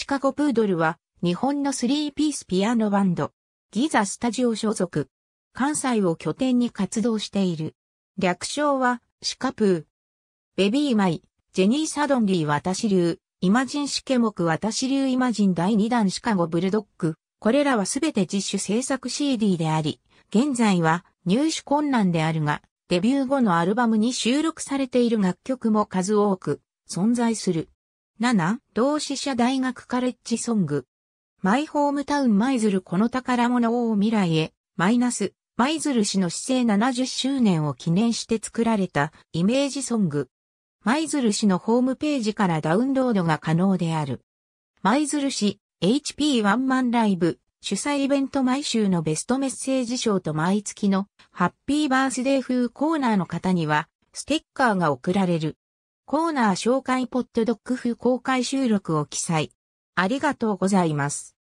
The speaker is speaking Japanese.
シカゴプードルは日本のスリーピースピアノバンド、ギザスタジオ所属、関西を拠点に活動している。略称はシカプー。ベビーマイ、ジェニー・サドンリー私流、イマジンシ試験目私流イマジン第2弾シカゴブルドッグ。これらはすべて実主制作 CD であり、現在は入手困難であるが、デビュー後のアルバムに収録されている楽曲も数多く存在する。7、同志社大学カレッジソング。マイホームタウン舞鶴この宝物を未来へ、マイナス、舞鶴市の市政70周年を記念して作られたイメージソング。舞鶴市のホームページからダウンロードが可能である。舞鶴市 HP ワンマンライブ主催イベント毎週のベストメッセージ賞と毎月のハッピーバースデー風コーナーの方にはステッカーが送られる。コーナー紹介ポッドドック風公開収録を記載。ありがとうございます。